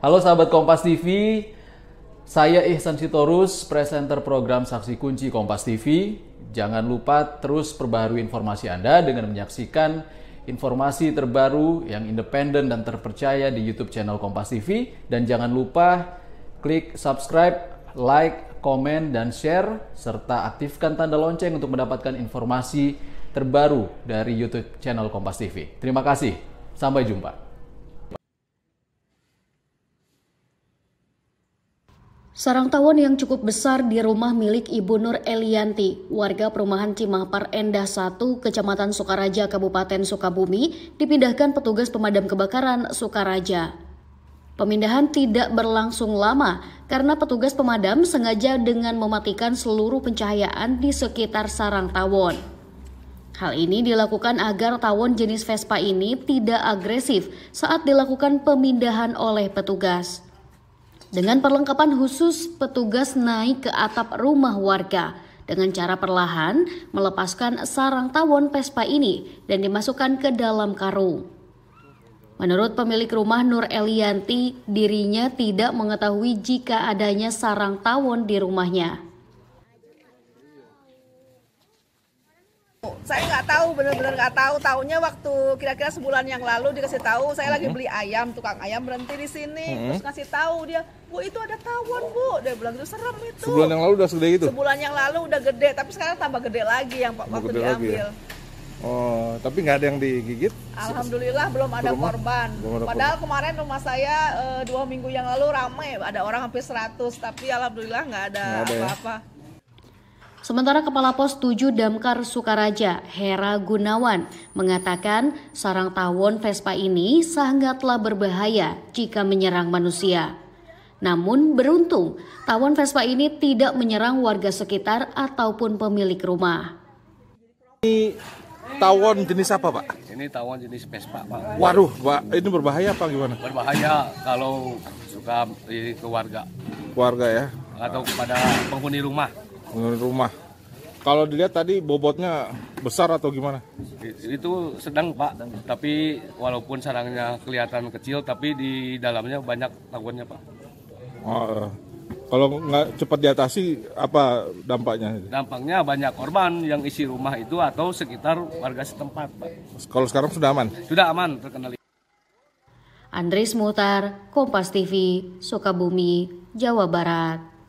Halo sahabat Kompas TV, saya Ihsan Sitorus, presenter program Saksi Kunci Kompas TV. Jangan lupa terus perbaharui informasi Anda dengan menyaksikan informasi terbaru yang independen dan terpercaya di YouTube channel Kompas TV. Dan jangan lupa klik subscribe, like, komen, dan share, serta aktifkan tanda lonceng untuk mendapatkan informasi terbaru dari YouTube channel Kompas TV. Terima kasih, sampai jumpa. Sarang tawon yang cukup besar di rumah milik Ibu Nur Elianti, warga perumahan Cimahpar Endah 1, Kecamatan Sukaraja, Kabupaten Sukabumi, dipindahkan petugas pemadam kebakaran Sukaraja. Pemindahan tidak berlangsung lama karena petugas pemadam sengaja dengan mematikan seluruh pencahayaan di sekitar sarang tawon. Hal ini dilakukan agar tawon jenis Vespa ini tidak agresif saat dilakukan pemindahan oleh petugas. Dengan perlengkapan khusus, petugas naik ke atap rumah warga dengan cara perlahan melepaskan sarang tawon pespa ini dan dimasukkan ke dalam karung. Menurut pemilik rumah Nur Elianti, dirinya tidak mengetahui jika adanya sarang tawon di rumahnya. saya nggak tahu bener-bener nggak tahu tahunya waktu kira-kira sebulan yang lalu dikasih tahu saya lagi mm-hmm. beli ayam tukang ayam berhenti di sini hmm. terus ngasih tahu dia bu itu ada tawon bu dia bilang itu serem itu sebulan yang lalu udah segede itu sebulan yang lalu udah gede tapi sekarang tambah gede lagi yang pak waktu ya? diambil ya? Oh, tapi nggak ada yang digigit? Alhamdulillah belum ada belum, korban. Belum ada Padahal korban. kemarin rumah saya e, dua minggu yang lalu ramai, ada orang hampir 100, tapi alhamdulillah nggak ada ya? apa-apa. Sementara Kepala Pos 7 Damkar Sukaraja, Hera Gunawan, mengatakan sarang tawon Vespa ini sangatlah berbahaya jika menyerang manusia. Namun beruntung, tawon Vespa ini tidak menyerang warga sekitar ataupun pemilik rumah. Ini tawon jenis apa, Pak? Ini tawon jenis Vespa, Pak. Waduh, Pak, ini berbahaya apa gimana? Berbahaya kalau suka ini ke warga. Warga ya? Atau kepada penghuni rumah bangun rumah. Kalau dilihat tadi bobotnya besar atau gimana? Itu sedang pak, tapi walaupun sarangnya kelihatan kecil, tapi di dalamnya banyak tangkuannya pak. Oh, eh. kalau nggak cepat diatasi apa dampaknya? Dampaknya banyak korban yang isi rumah itu atau sekitar warga setempat pak. Kalau sekarang sudah aman? Sudah aman terkendali. Andres Mutar, Kompas TV, Sukabumi, Jawa Barat.